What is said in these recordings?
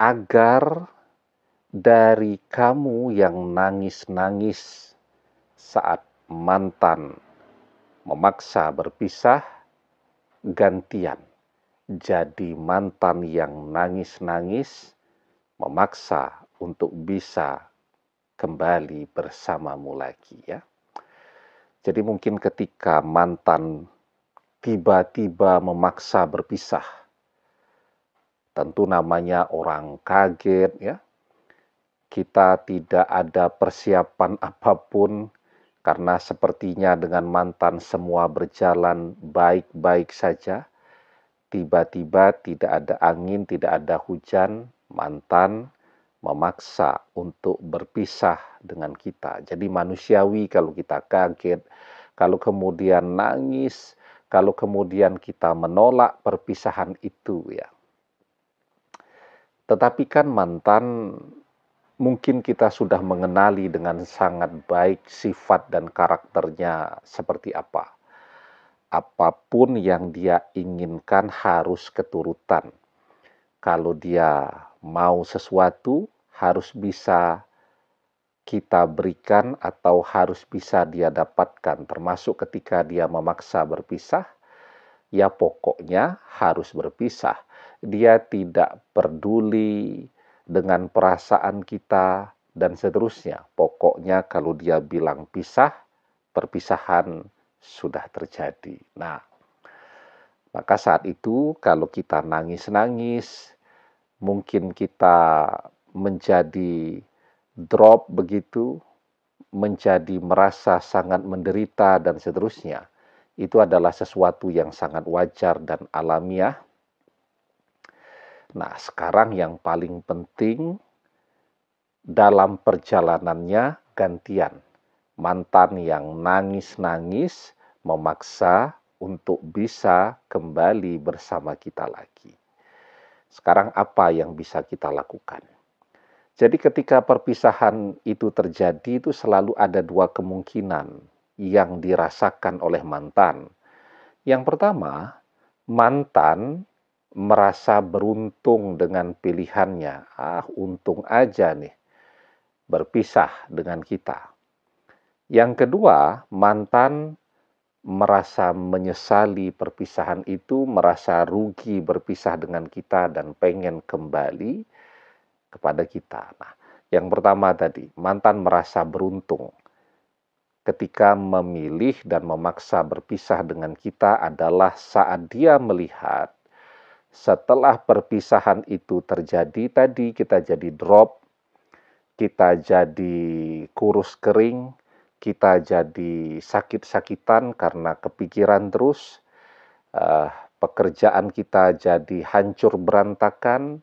agar dari kamu yang nangis-nangis saat mantan memaksa berpisah, gantian jadi mantan yang nangis-nangis memaksa untuk bisa kembali bersamamu lagi ya. Jadi mungkin ketika mantan tiba-tiba memaksa berpisah, Tentu namanya orang kaget ya. Kita tidak ada persiapan apapun karena sepertinya dengan mantan semua berjalan baik-baik saja. Tiba-tiba tidak ada angin, tidak ada hujan, mantan memaksa untuk berpisah dengan kita. Jadi manusiawi kalau kita kaget, kalau kemudian nangis, kalau kemudian kita menolak perpisahan itu ya. Tetapi kan mantan mungkin kita sudah mengenali dengan sangat baik sifat dan karakternya seperti apa. Apapun yang dia inginkan harus keturutan. Kalau dia mau sesuatu, harus bisa kita berikan atau harus bisa dia dapatkan, termasuk ketika dia memaksa berpisah. Ya, pokoknya harus berpisah dia tidak peduli dengan perasaan kita dan seterusnya. Pokoknya kalau dia bilang pisah, perpisahan sudah terjadi. Nah, maka saat itu kalau kita nangis-nangis, mungkin kita menjadi drop begitu, menjadi merasa sangat menderita dan seterusnya. Itu adalah sesuatu yang sangat wajar dan alamiah Nah, sekarang yang paling penting dalam perjalanannya gantian. Mantan yang nangis-nangis memaksa untuk bisa kembali bersama kita lagi. Sekarang apa yang bisa kita lakukan? Jadi ketika perpisahan itu terjadi itu selalu ada dua kemungkinan yang dirasakan oleh mantan. Yang pertama, mantan merasa beruntung dengan pilihannya. Ah, untung aja nih berpisah dengan kita. Yang kedua, mantan merasa menyesali perpisahan itu, merasa rugi berpisah dengan kita dan pengen kembali kepada kita. Nah, yang pertama tadi, mantan merasa beruntung ketika memilih dan memaksa berpisah dengan kita adalah saat dia melihat setelah perpisahan itu terjadi tadi kita jadi drop, kita jadi kurus kering, kita jadi sakit-sakitan karena kepikiran terus, uh, pekerjaan kita jadi hancur berantakan,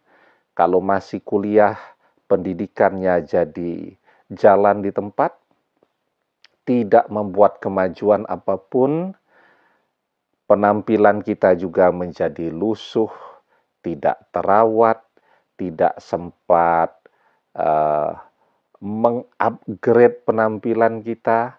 kalau masih kuliah pendidikannya jadi jalan di tempat, tidak membuat kemajuan apapun, Penampilan kita juga menjadi lusuh, tidak terawat, tidak sempat uh, mengupgrade penampilan kita.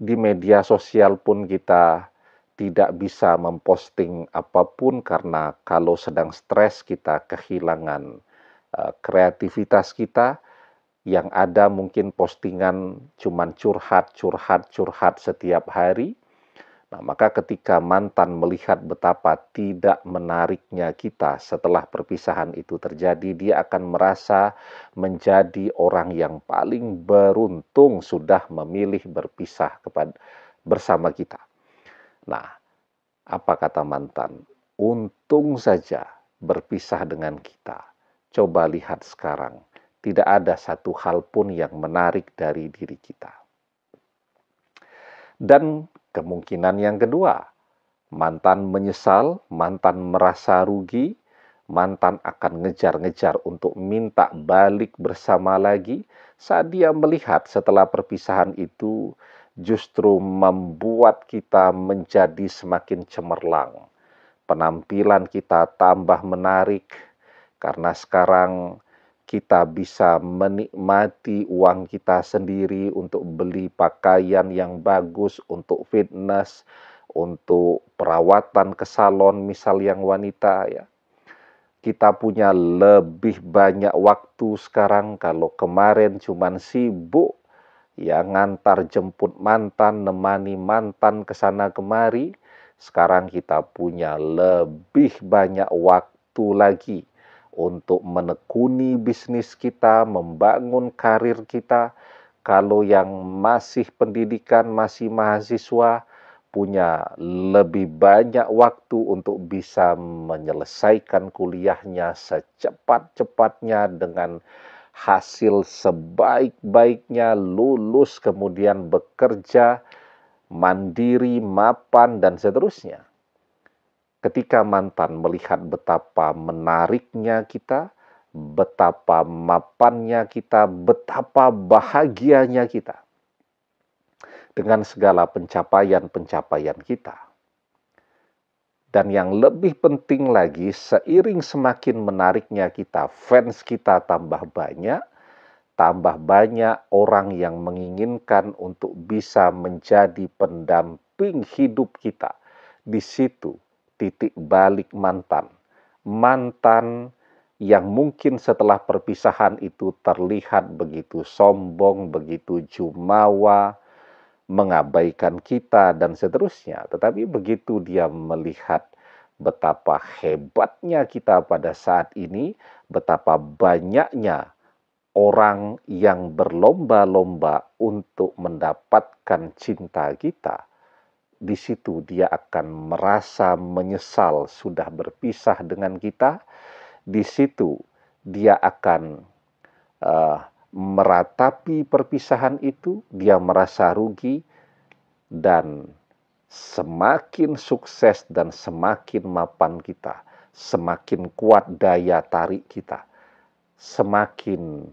Di media sosial pun kita tidak bisa memposting apapun karena kalau sedang stres kita kehilangan uh, kreativitas kita yang ada mungkin postingan cuman curhat, curhat, curhat setiap hari Nah, maka ketika mantan melihat betapa tidak menariknya kita setelah perpisahan itu terjadi, dia akan merasa menjadi orang yang paling beruntung sudah memilih berpisah kepada bersama kita. Nah, apa kata mantan? Untung saja berpisah dengan kita. Coba lihat sekarang, tidak ada satu hal pun yang menarik dari diri kita. Dan Kemungkinan yang kedua, mantan menyesal, mantan merasa rugi, mantan akan ngejar-ngejar untuk minta balik bersama lagi saat dia melihat setelah perpisahan itu justru membuat kita menjadi semakin cemerlang. Penampilan kita tambah menarik karena sekarang kita bisa menikmati uang kita sendiri untuk beli pakaian yang bagus, untuk fitness, untuk perawatan ke salon misal yang wanita ya. Kita punya lebih banyak waktu sekarang kalau kemarin cuman sibuk ya ngantar jemput mantan, nemani mantan ke sana kemari. Sekarang kita punya lebih banyak waktu lagi untuk menekuni bisnis kita, membangun karir kita. Kalau yang masih pendidikan, masih mahasiswa, punya lebih banyak waktu untuk bisa menyelesaikan kuliahnya secepat-cepatnya dengan hasil sebaik-baiknya, lulus, kemudian bekerja mandiri, mapan, dan seterusnya ketika mantan melihat betapa menariknya kita, betapa mapannya kita, betapa bahagianya kita dengan segala pencapaian-pencapaian kita. Dan yang lebih penting lagi, seiring semakin menariknya kita, fans kita tambah banyak, tambah banyak orang yang menginginkan untuk bisa menjadi pendamping hidup kita. Di situ titik balik mantan. Mantan yang mungkin setelah perpisahan itu terlihat begitu sombong, begitu jumawa, mengabaikan kita, dan seterusnya. Tetapi begitu dia melihat betapa hebatnya kita pada saat ini, betapa banyaknya orang yang berlomba-lomba untuk mendapatkan cinta kita, di situ dia akan merasa menyesal sudah berpisah dengan kita. Di situ dia akan uh, meratapi perpisahan itu, dia merasa rugi, dan semakin sukses dan semakin mapan kita, semakin kuat daya tarik kita, semakin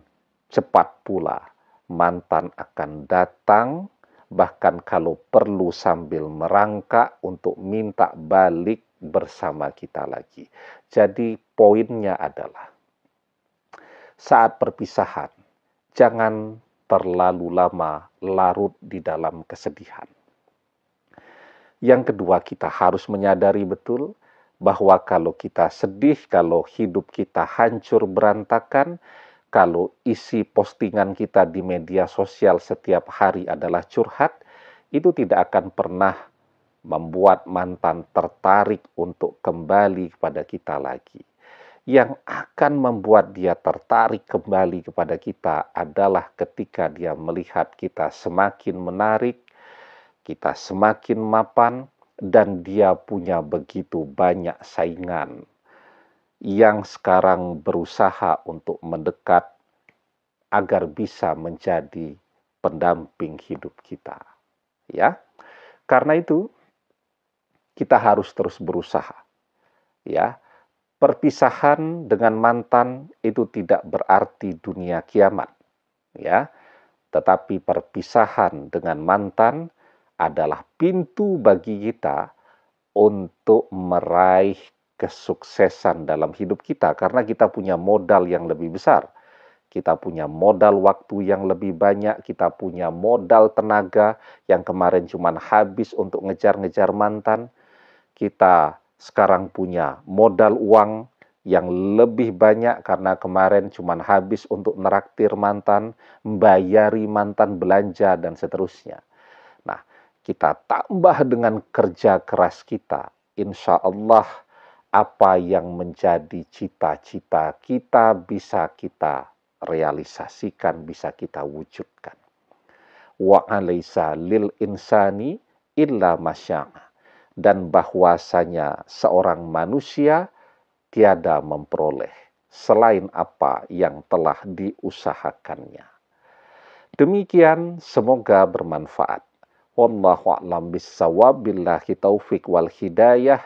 cepat pula mantan akan datang bahkan kalau perlu sambil merangkak untuk minta balik bersama kita lagi. Jadi poinnya adalah saat perpisahan jangan terlalu lama larut di dalam kesedihan. Yang kedua, kita harus menyadari betul bahwa kalau kita sedih, kalau hidup kita hancur berantakan, kalau isi postingan kita di media sosial setiap hari adalah curhat, itu tidak akan pernah membuat mantan tertarik untuk kembali kepada kita lagi. Yang akan membuat dia tertarik kembali kepada kita adalah ketika dia melihat kita semakin menarik, kita semakin mapan, dan dia punya begitu banyak saingan yang sekarang berusaha untuk mendekat agar bisa menjadi pendamping hidup kita. Ya. Karena itu kita harus terus berusaha. Ya. Perpisahan dengan mantan itu tidak berarti dunia kiamat. Ya. Tetapi perpisahan dengan mantan adalah pintu bagi kita untuk meraih kesuksesan dalam hidup kita karena kita punya modal yang lebih besar. Kita punya modal waktu yang lebih banyak, kita punya modal tenaga yang kemarin cuma habis untuk ngejar-ngejar mantan. Kita sekarang punya modal uang yang lebih banyak karena kemarin cuma habis untuk neraktir mantan, membayari mantan belanja, dan seterusnya. Nah, kita tambah dengan kerja keras kita. Insya Allah, apa yang menjadi cita-cita kita bisa kita realisasikan, bisa kita wujudkan. Wa alaysa lil insani illa masya'a. Dan bahwasanya seorang manusia tiada memperoleh selain apa yang telah diusahakannya. Demikian semoga bermanfaat. Wallahu a'lam bissawab billahi taufik wal hidayah.